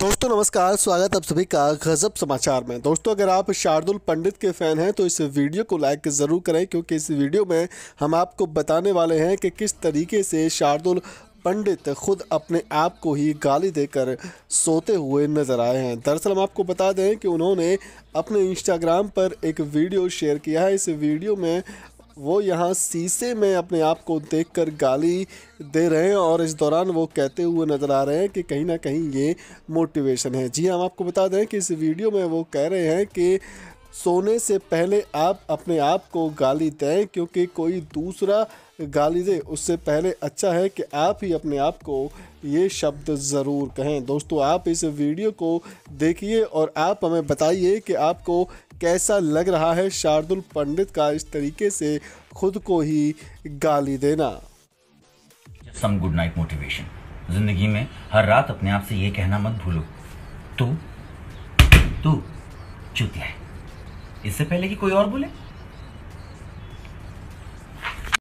दोस्तों नमस्कार स्वागत आप सभी का गजब समाचार में दोस्तों अगर आप शार्दुल पंडित के फैन हैं तो इस वीडियो को लाइक ज़रूर करें क्योंकि इस वीडियो में हम आपको बताने वाले हैं कि किस तरीके से शार्दुल पंडित खुद अपने आप को ही गाली देकर सोते हुए नज़र आए हैं दरअसल हम आपको बता दें कि उन्होंने अपने इंस्टाग्राम पर एक वीडियो शेयर किया है इस वीडियो में वो यहाँ शीशे में अपने आप को देखकर गाली दे रहे हैं और इस दौरान वो कहते हुए नज़र आ रहे हैं कि कहीं ना कहीं ये मोटिवेशन है जी हाँ, हम आपको बता दें कि इस वीडियो में वो कह रहे हैं कि सोने से पहले आप अपने आप को गाली दें क्योंकि कोई दूसरा गाली दे उससे पहले अच्छा है कि आप ही अपने आप को ये शब्द ज़रूर कहें दोस्तों आप इस वीडियो को देखिए और आप हमें बताइए कि आपको कैसा लग रहा है शार्दुल पंडित का इस तरीके से खुद को ही गाली देना सम गुड नाइट मोटिवेशन जिंदगी में हर रात अपने आप से ये कहना मत भूलो तू तू चुतिया है इससे पहले कि कोई और बोले